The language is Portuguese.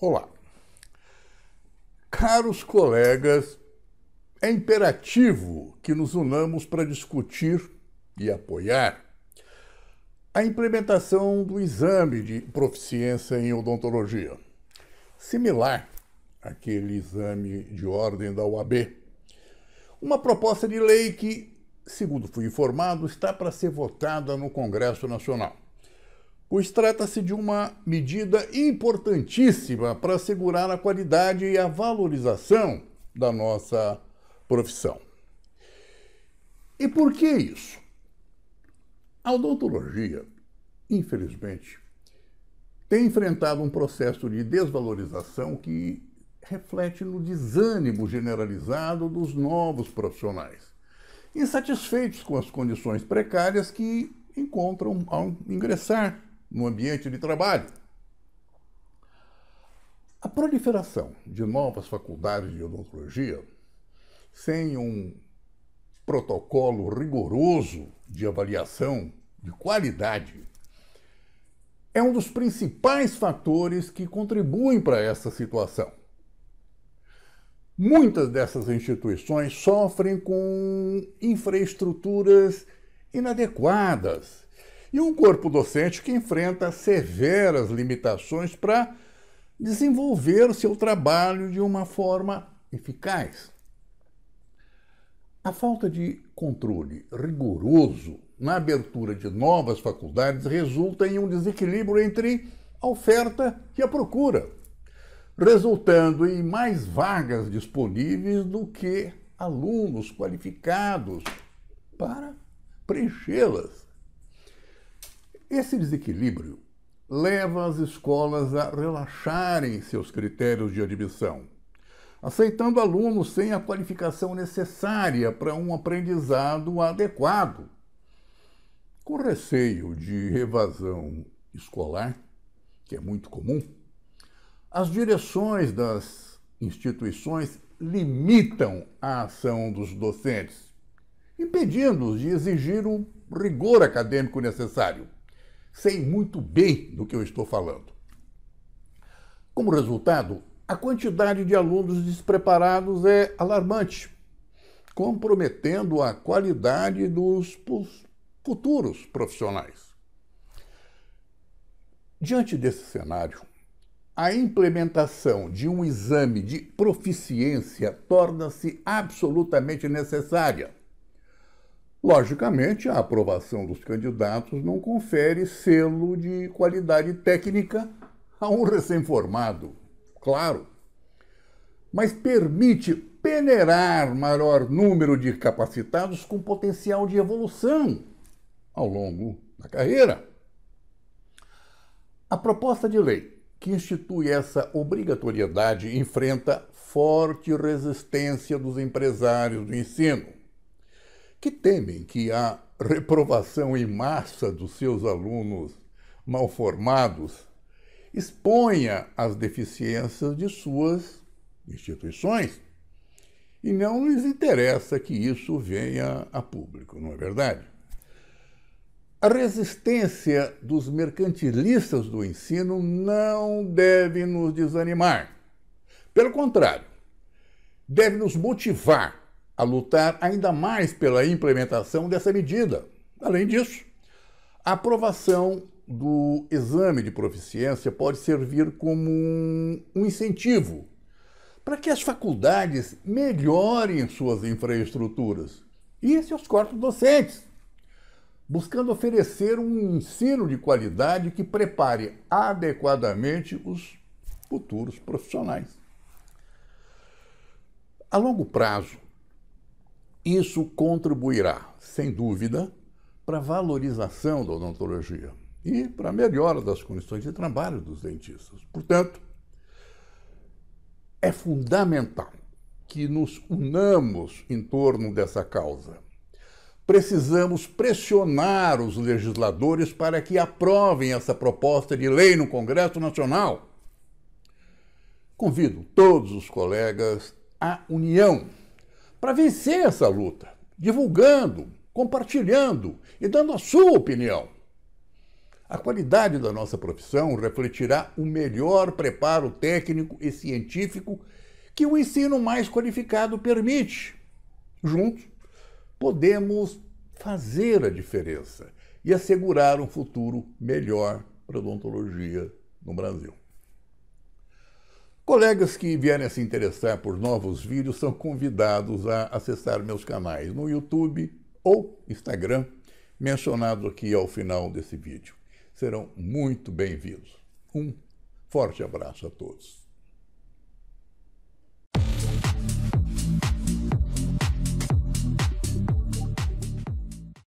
Olá. Caros colegas, é imperativo que nos unamos para discutir e apoiar a implementação do exame de proficiência em odontologia, similar àquele exame de ordem da UAB. Uma proposta de lei que, segundo fui informado, está para ser votada no Congresso Nacional pois trata-se de uma medida importantíssima para assegurar a qualidade e a valorização da nossa profissão. E por que isso? A odontologia, infelizmente, tem enfrentado um processo de desvalorização que reflete no desânimo generalizado dos novos profissionais, insatisfeitos com as condições precárias que encontram ao ingressar no ambiente de trabalho. A proliferação de novas faculdades de odontologia, sem um protocolo rigoroso de avaliação de qualidade, é um dos principais fatores que contribuem para essa situação. Muitas dessas instituições sofrem com infraestruturas inadequadas e um corpo docente que enfrenta severas limitações para desenvolver seu trabalho de uma forma eficaz. A falta de controle rigoroso na abertura de novas faculdades resulta em um desequilíbrio entre a oferta e a procura, resultando em mais vagas disponíveis do que alunos qualificados para preenchê-las. Esse desequilíbrio leva as escolas a relaxarem seus critérios de admissão, aceitando alunos sem a qualificação necessária para um aprendizado adequado. Com receio de evasão escolar, que é muito comum, as direções das instituições limitam a ação dos docentes, impedindo-os de exigir o rigor acadêmico necessário sei muito bem do que eu estou falando. Como resultado, a quantidade de alunos despreparados é alarmante, comprometendo a qualidade dos futuros profissionais. Diante desse cenário, a implementação de um exame de proficiência torna-se absolutamente necessária Logicamente, a aprovação dos candidatos não confere selo de qualidade técnica a um recém-formado, claro, mas permite peneirar maior número de capacitados com potencial de evolução ao longo da carreira. A proposta de lei que institui essa obrigatoriedade enfrenta forte resistência dos empresários do ensino que temem que a reprovação em massa dos seus alunos mal formados exponha as deficiências de suas instituições. E não lhes interessa que isso venha a público, não é verdade? A resistência dos mercantilistas do ensino não deve nos desanimar. Pelo contrário, deve nos motivar a lutar ainda mais pela implementação dessa medida. Além disso, a aprovação do exame de proficiência pode servir como um, incentivo para que as faculdades melhorem suas infraestruturas e seus corpos docentes, buscando oferecer um ensino de qualidade que prepare adequadamente os futuros profissionais. A longo prazo, isso contribuirá, sem dúvida, para a valorização da odontologia e para a melhora das condições de trabalho dos dentistas. Portanto, é fundamental que nos unamos em torno dessa causa. Precisamos pressionar os legisladores para que aprovem essa proposta de lei no Congresso Nacional. Convido todos os colegas à união para vencer essa luta, divulgando, compartilhando e dando a sua opinião. A qualidade da nossa profissão refletirá o melhor preparo técnico e científico que o ensino mais qualificado permite. Juntos, podemos fazer a diferença e assegurar um futuro melhor para a odontologia no Brasil. Colegas que vierem a se interessar por novos vídeos são convidados a acessar meus canais no YouTube ou Instagram, mencionados aqui ao final desse vídeo. Serão muito bem-vindos. Um forte abraço a todos.